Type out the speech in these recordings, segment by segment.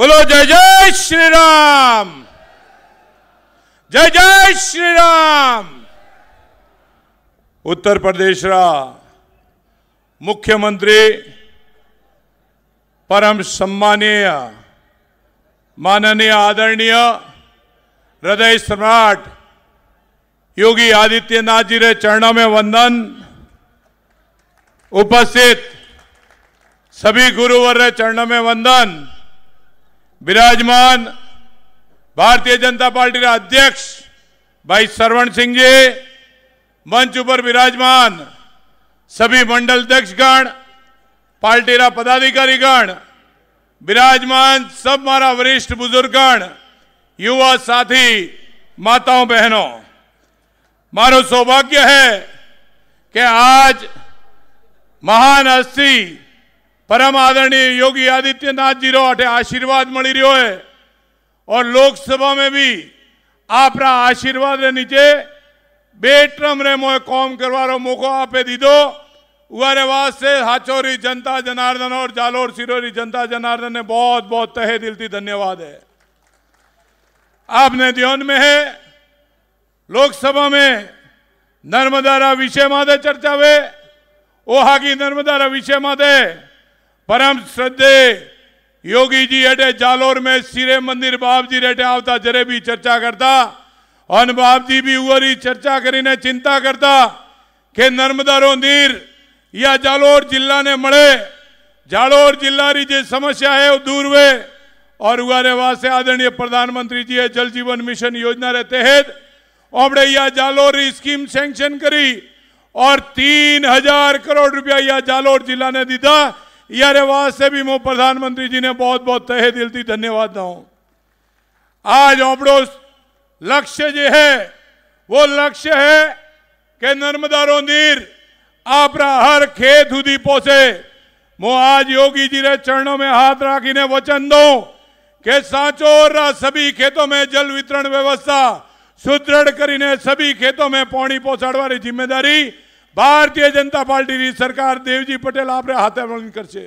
बोलो जय जय श्री राम जय जय श्री राम उत्तर प्रदेश रा मुख्यमंत्री परम सम्मानीय माननीय आदरणीय हृदय सम्राट योगी आदित्यनाथ जी रे चरणों में वंदन उपस्थित सभी गुरुवर रे चरणों में वंदन विराजमान भारतीय जनता पार्टी भाई श्रवण सिंह जी मंच पर विराजमान सभी मंडल अध्यक्षगण पार्टी ના પદાધિકારીગણ विराजमान सब वरिष्ठ बुजुर्ग गण युवा साथी माताओं बहनों मारो सौभाग्य है कि आज महान हस्ती परम आदरणीय योगी आदित्यनाथ जी रो आशीर्वाद मिली रो है और लोकसभा में भी आप आशीर्वाद नीचे बे रे मोए કોમ કરવાનો મોકો આપી દીધો उरे वास्ते हाचोरी जनता जनार्दन और जालोर सिरोरी जनता जनार्दन ने बहुत बहुत तहे दिल की धन्यवाद है आपने ध्यान में है लोकसभा में नर्मदारा विषय माते चर्चा वे ओहा की नर्मदारा विषय माते परम श्रद्धे योगी जी हटे जालोर में सिरे मंदिर बाप जी रेटे आवता जरे भी चर्चा करता और बाप जी भी उगरी चर्चा करी चिंता करता के नर्मदा रो नीर या जालोर जिला ने मड़े जालोर जिला री जो समस्या है वो दूर हुए और उगारे वासे आदरणीय प्रधानमंत्री जी जल जीवन मिशन योजना रे तहत ओबड़े या जालोर स्कीम सेंक्शन करी और तीन करोड़ रुपया या जालोर जिला ने दीदा यह रिवाज से भी मैं प्रधानमंत्री जी ने बहुत बहुत तहे दिल की धन्यवाद दू आज अपनो लक्ष्य जो है वो लक्ष्य है कि नर्मदा रो नीर आप हर खेत हुदी पोसे मो आज योगी जी ने चरणों में हाथ राखी ने वचन दो के साचोर सभी खेतों में जल वितरण व्यवस्था सुदृढ़ करी ने सभी खेतों में पानी पहुंचाड़ी जिम्मेदारी ભારતીય જનતા પાર્ટીની સરકાર દેવજી પટેલ આપણે હાથે મળીને કરશે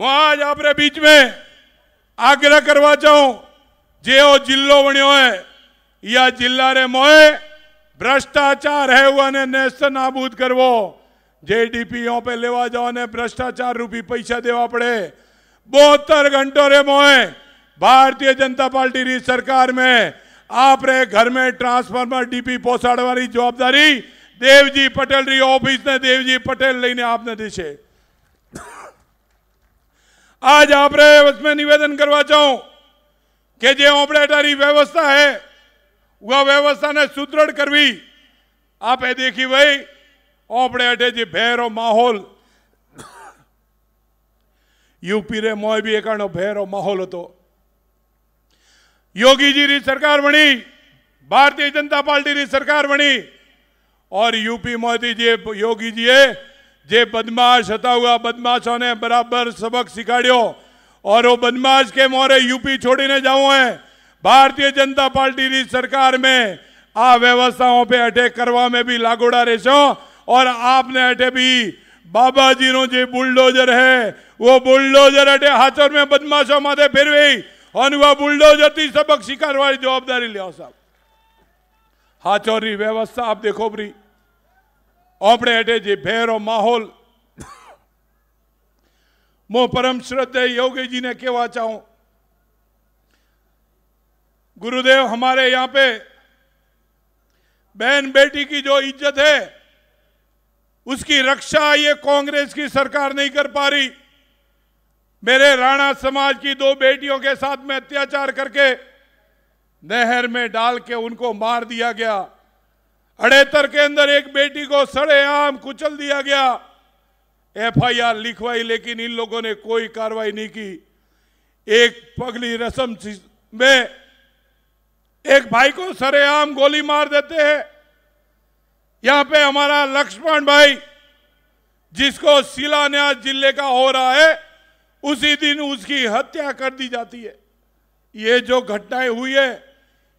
હું આજ આપણે બીચમાં આગ્રહ કરવા ચાહું જેઓ જિલ્લો વણ્યો હોય યા જિલ્લા રે મોએ ભ્રષ્ટાચાર હે અને નેસ્ત નાબૂદ કરવો જેડીપીઓ પે લેવા જાઓ અને ભ્રષ્ટાચાર રૂપી પૈસા દેવા પડે બોતર ઘંટો રે મોએ ભારતીય જનતા પાર્ટીની સરકાર મેં આપણે ઘર મેં ટ્રાન્સફોર્મર ડીપી પહોંચાડવાની જવાબદારી દેવજી પટેલની ઓફિસને દેવજી પટેલ લઈને આપ નથી છે આજ આપણે વચમે નિવેદન કરવા ચાહું કે જે ઓપરેટરની વ્યવસ્થા હે वह व्यवस्था ने सुदृढ़ करवी आप देखी भाई ओपड़े हटे जी भेरो माहौल यूपी रे मोय भी एक भेरो माहौल तो योगी जी री सरकार बनी भारतीय जनता पार्टी री सरकार बनी और यूपी मोदी जी योगी जी जे बदमाश था हुआ बदमाशों ने बराबर सबक શીખાડ્યો और वो बदमाश के मोरे यूपी छोड़ने जाऊं है भारतीय जनता पार्टी की सरकार में आ व्यवस्थाओं पे अटैक करवा में भी लागोड़ा रहे और आपने अटे भी बाबा जी नो जो बुलडोजर है वो बुलडोजर अटे हाथों में बदमाशों माथे फिर भी और वह बुलडोजर थी सबक शिकारवाड़ी जवाबदारी लिया साहब हाथों व्यवस्था आप देखो भरी जी હેઠે माहौल मो परम श्रद्धे योगी जी ने कहवा चाहू गुरुदेव हमारे यहां पे बहन बेटी की जो इज्जत है उसकी रक्षा ये कांग्रेस की सरकार नहीं कर पा रही मेरे राणा समाज की दो बेटियों के साथ में अत्याचार करके नहर में डाल के उनको मार दिया गया अड़ेतर के अंदर एक बेटी को सड़े आम कुचल दिया गया एफआईआर लिखवाई लेकिन इन लोगों ने कोई कार्रवाई नहीं की एक पगली रसम में एक भाई को सरेआम गोली मार देते हैं यहां पे हमारा लक्ष्मण भाई जिसको शिलान्यास जिले का हो रहा है उसी दिन उसकी हत्या कर दी जाती है ये जो घटनाएं हुई है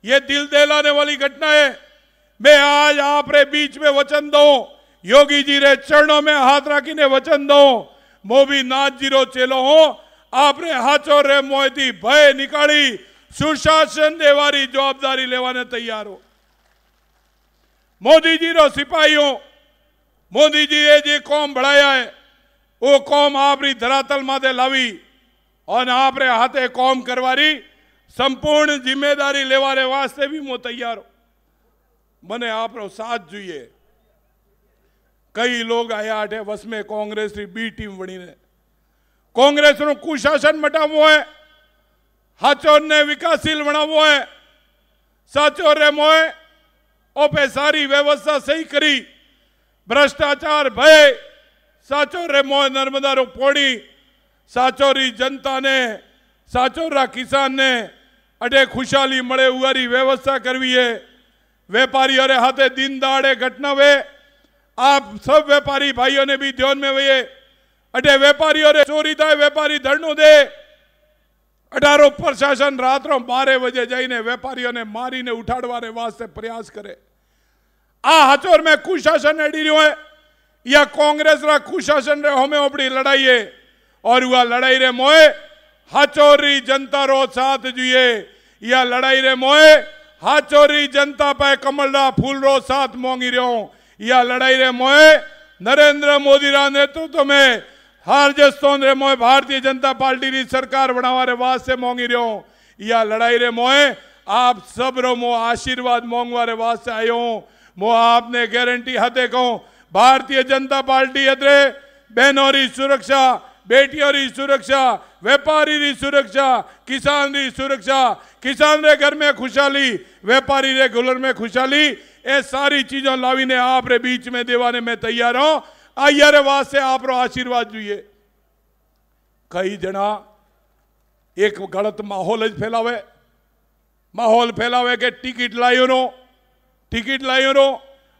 ये दिल दहलाने वाली घटना है मैं आज आप रे बीच में वचन दो योगी जी रे चरणों में हाथ रखी ने वचन दो मो भी नाथ जीरो चेलो हो आप रे हाचो रे मोहती भय निकाली सुशासन देवारी जवाबदारी लेवाने तैयार हो मोदी जी रो सिपाही मोदी जी ये जी कौम बढ़ाया है वो कौम आप री धरातल माते लावी और आप रे हाथे कौम करवारी संपूर्ण जिम्मेदारी लेवाने वास्ते भी मो तैयार हो મને આપરો સાથ જોઈએ કઈ લોગ આયાટે વસમે કોંગ્રેસ રી બી ટીમ બનીને કોંગ્રેસ નું કુશાસન મટાડવું હોય સાચોરને વિકાસિલ બનાવવું હોય સાચોરે મોય ઓ પેસારી વ્યવસ્થા સહી કરી ભ્રષ્ટાચાર ભય સાચોરે મોય नर्मदा રો પોડી સાચોરી જનતાને સાચોર રા કિસાનને અટે ખુશાલી મળે ઉવારી વ્યવસ્થા કરવીએ व्यापारी अरे हाथ दिन दाड़े घटना वे आप सब व्यापारी भाइयों ने भी ध्यान में वे अटे व्यापारी अरे चोरी था व्यापारी धरनो दे अठारो प्रशासन रात रो बजे जाइने व्यापारियों ने मारी ने उठाड़वाने वास्ते प्रयास करे आ हचोर में कुशासन अड़ी रो है या कांग्रेस रा कुशासन रे हमें अपनी लड़ाई है और वह लड़ाई रे मोए हचोरी जनता रो साथ जुए या लड़ाई रे मोए हाचोरी जनता पे कमलडा फूल रो साथ मांगी रहो या लड़ाई रे मोए नरेंद्र मोदी रा नेतृत्व में हारजस्तों रे मोए भारतीय जनता पार्टी री सरकार बनावा रे वास्ते मांगी रहो या लड़ाई रे मोए आप सब रो मो आशीर्वाद मांगवा रे वास्ते आयो मो आपने गारंटी हते कहूं भारतीय जनता पार्टी अदरे बहनोरी सुरक्षा बेटियों की सुरक्षा व्यापारी की सुरक्षा किसान की सुरक्षा किसान रे घर में खुशहाली व्यापारी रे गुलर में खुशहाली ये सारी चीज़ों लावी ने आप रे बीच में देवाने में तैयार हूं आइया रे वास्ते आप आशीर्वाद जुए कई जना एक गलत माहौल फैलावे माहौल फैलावे के टिकट लाइ रो टिकट लाइ रो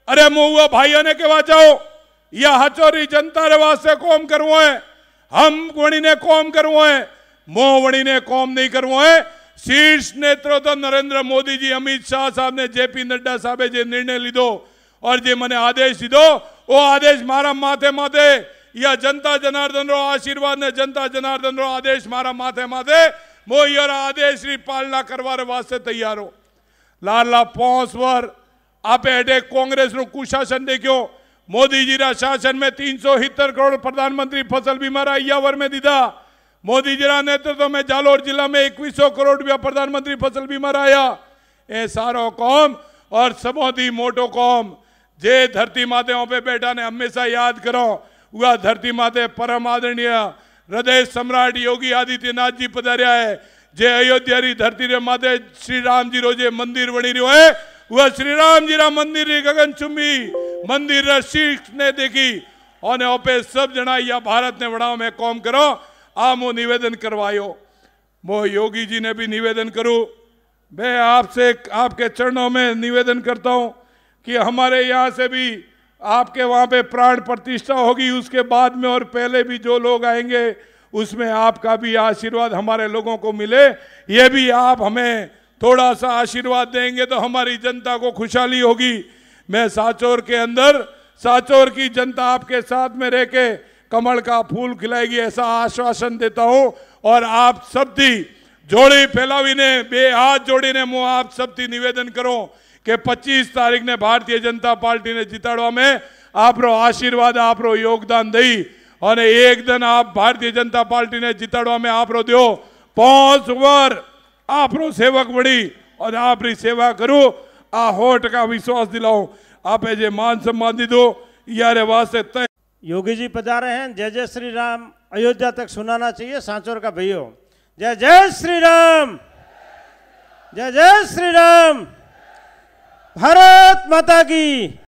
अरे मुआ भाइयों ने कहवा जाओ या हचोरी जनता रे वास्ते कोम करवो है હમ વણીને કોમ કરવું હે મોં વણીને કોમ નહીં કરવું હે શીર્ષ નેતૃત્વ તો નરેન્દ્ર મોદીજી અમિત શાહ સાહેબને જેપી નડ્ડા સાહેબે જે નિર્ણય લીધો और जे मैंने आदेश दीदो वो आदेश मारा माथे माथे या जनता जनार्दन रो आशीर्वाद ने जनता जनार्दन रो आदेश मारा माथे माथे मो यार आदेश री पालना करवा वास्ते तैयार हो लाला पौस वर आपे हेठे कांग्रेस नु कुशासन देखियो मोदी जी शासन में तीन सौ करोड़ प्रधानमंत्री फसल बीमा अय्यावर में दीदा मोदी जी नेतृत्व में जालोर जिला में एक करोड़ रुपया प्रधानमंत्री फसल बीमा आया ए सारो कौम और समोदी मोटो कौम जे धरती माते पे बैठा ने हमेशा याद करो वह धरती माते परम आदरणीय हृदय सम्राट योगी आदित्यनाथ जी पधारिया है जे अयोध्या धरती रे माते श्री राम जी रो मंदिर बनी रो है वह श्री राम जी रा मंदिर गगन चुम्बी मंदिर शीर्ष ने देखी और ઓપે સબ જણાયા ભારતને વડાવ મેં કોમ કરો આ હું निवेदन કરવાયો मो योगी जी ने भी निवेदन करूं मैं आपसे आपके चरणों में निवेदन करता हूं कि हमारे यहाँ से भी आपके वहाँ पे प्राण प्रतिष्ठा होगी उसके बाद में और पहले भी जो लोग आएंगे उसमें आपका भी आशीर्वाद हमारे लोगों को मिले ये भी आप हमें थोड़ा सा आशीर्वाद देंगे तो हमारी जनता को खुशहाली होगी मैं साचौर के अंदर साचौर की जनता आपके साथ में रह के कमल का फूल खिलाएगी ऐसा आश्वासन देता हूँ और आप सब थी जोड़ी फैलावी ने बेहद जोड़ी ने मुँह आप सब थी निवेदन करो कि 25 तारीख ने भारतीय जनता पार्टी ने जिताड़वा में आप आशीर्वाद आप योगदान दई और एक दिन आप भारतीय जनता पार्टी ने जिताड़वा में आप दियो पांच वर आप सेवक बड़ी और आप सेवा करूँ आ होट का विश्वास दिलाओ आप जे मान सम्मान दी दो यारे वास्ते तय योगी जी पधार रहे हैं जय जय श्री राम अयोध्या तक सुनाना चाहिए सांचोर का भैयो जय जय श्री राम जय जय श्री राम भारत माता की